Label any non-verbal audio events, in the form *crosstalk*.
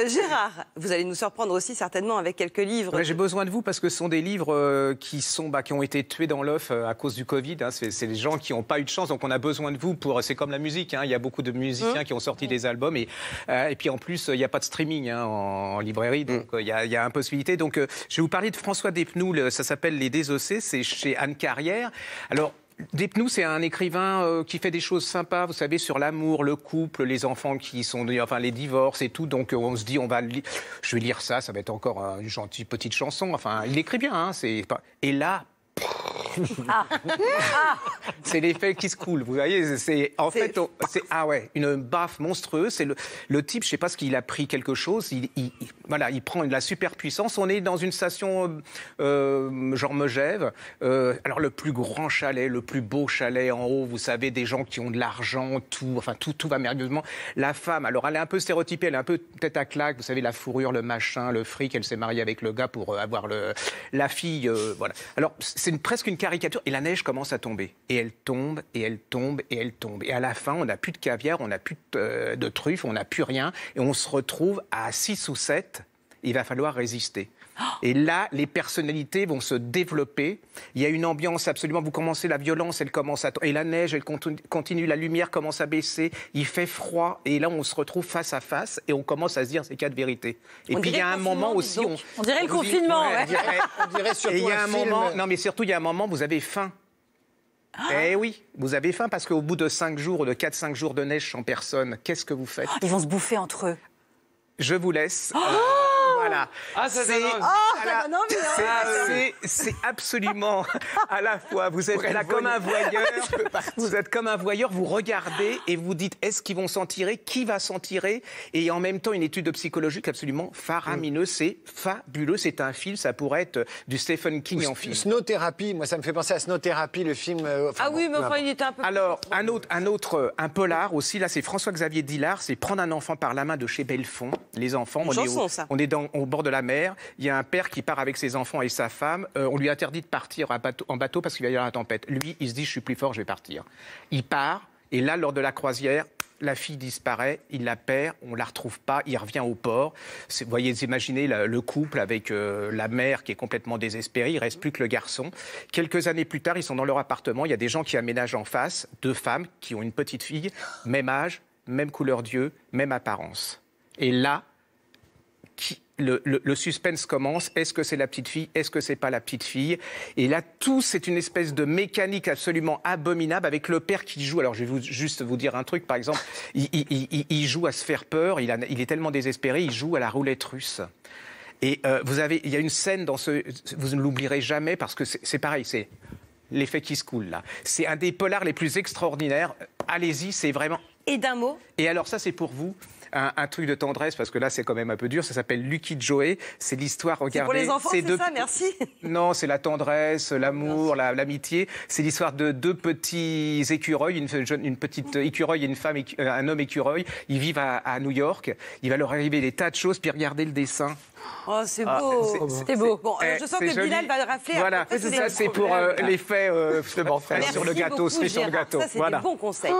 Euh, Gérard, vous allez nous surprendre aussi certainement avec quelques livres. J'ai besoin de vous parce que ce sont des livres euh, qui, sont, bah, qui ont été tués dans l'œuf euh, à cause du Covid. Hein. C'est les gens qui n'ont pas eu de chance, donc on a besoin de vous pour. C'est comme la musique, hein. il y a beaucoup de musiciens mmh. qui ont sorti mmh. des albums et, et puis en plus, il n'y a pas de streaming hein, en, librairie, mmh. donc il y, a, impossibilité. Donc je vais vous parler de François Despnoul, ça s'appelle Les Désossés, c'est chez Anne Carrière. Alors, Despnous, c'est un écrivain euh, qui fait des choses sympas, vous savez, sur l'amour, le couple, les enfants qui sont, enfin, les divorces et tout. Donc, euh, on se dit, on va, je vais lire ça, ça va être encore euh, une gentille petite chanson. Enfin, il écrit bien, hein, c'est Et là, c'est l'effet qui se coule. Vous voyez, c'est en fait, c'est ah ouais, une baffe monstrueuse. C'est le, type, je sais pas ce qu'il a pris quelque chose. Il, voilà, il prend de la superpuissance. On est dans une station euh, euh, genre Megève. Euh, alors le plus grand chalet, le plus beau chalet en haut. Vous savez, des gens qui ont de l'argent, tout, enfin tout, tout va merveilleusement. La femme, alors elle est un peu stéréotypée, elle est un peu tête à claque. Vous savez, la fourrure, le machin, le fric. Elle s'est mariée avec le gars pour avoir le, la fille. voilà. Alors c'est presque une et la neige commence à tomber. Et elle tombe, et elle tombe, et elle tombe. Et à la fin, on n'a plus de caviar, on n'a plus de, euh, de truffes, on n'a plus rien. Et on se retrouve à 6 ou 7 il va falloir résister. Et là, les personnalités vont se développer. Il y a une ambiance absolument. Vous commencez la violence, elle commence à. Et la neige, elle continue, la lumière commence à baisser, il fait froid. Et là, on se retrouve face à face et on commence à se dire ces quatre vérités. Et puis, il y a un moment aussi. On... dirait le confinement. On, dirait, surtout. il y a un, moment. Non, mais surtout, il y a un moment, vous avez faim. Ah. Eh oui, vous avez faim parce qu'au bout de 5 jours, de 4-5 jours de neige sans personne, qu'est-ce que vous faites Ils vont se bouffer entre eux. Je vous laisse. Oh euh, voilà. Ah, ça C'est absolument *laughs* à la fois. Vous êtes là comme un voyeur. vous êtes comme un voyeur. Vous regardez et vous dites est-ce qu'ils vont s'en tirer Qui va s'en tirer Et en même temps, une étude psychologique absolument faramineuse. Mm. C'est fabuleux. C'est un film. Ça pourrait être euh, du Stephen King en film. Therapy, Moi, ça me fait penser à Therapy, le film. Euh, ah oui, mais enfin, il était un peu. Alors, un autre, un autre, euh, un polar aussi. Là, c'est François-Xavier Dillard. C'est prendre un enfant par la main de chez Belfond. Les enfants, on est dans au bord de la mer. Il y a un père qui part avec ses enfants et sa femme. Euh, on lui interdit de partir en bateau, parce qu'il va y avoir la tempête. Lui, il se dit, je suis plus fort, je vais partir. Il part, et là, lors de la croisière, la fille disparaît, il la perd, on ne la retrouve pas, il revient au port. Vous voyez, imaginez le couple avec euh, la mère qui est complètement désespérée, il reste plus que le garçon. Quelques années plus tard, ils sont dans leur appartement, il y a des gens qui aménagent en face, deux femmes qui ont une petite fille, même âge, même couleur d'yeux, même apparence. Et là, le, suspense commence. Est-ce que c'est la petite fille Est-ce que c'est pas la petite fille Et là, tout, c'est une espèce de mécanique absolument abominable avec le père qui joue. Alors, je vais vous, juste vous dire un truc. Par exemple, il, joue à se faire peur. Il, est tellement désespéré, il joue à la roulette russe. Et euh, vous avez, il y a une scène dans ce, vous ne l'oublierez jamais parce que c'est pareil, c'est l'effet qui se coule là. C'est un des polars les plus extraordinaires. Allez-y, c'est vraiment et d'un mot Et alors ça, c'est pour vous un, truc de tendresse, parce que là, c'est quand même un peu dur. Ça s'appelle Lucky Joey. C'est l'histoire, regardez. Pour les enfants, c'est ça, merci. *laughs* Non, c'est la tendresse, l'amour, l'amitié. c'est l'histoire de deux petits écureuils, une, une petite écureuil et une femme, euh, un homme écureuil. Ils vivent à, New York. Il va leur arriver des tas de choses, puis regardez le dessin. Oh, c'est ah, beau. C'était c'est beau. Bon, eh, je sens que Bilal va rafler. Voilà, ça, c'est pour les euh, l'effet euh, *laughs* sur le gâteau, sur le gâteau. Ça, c'est voilà. des conseil.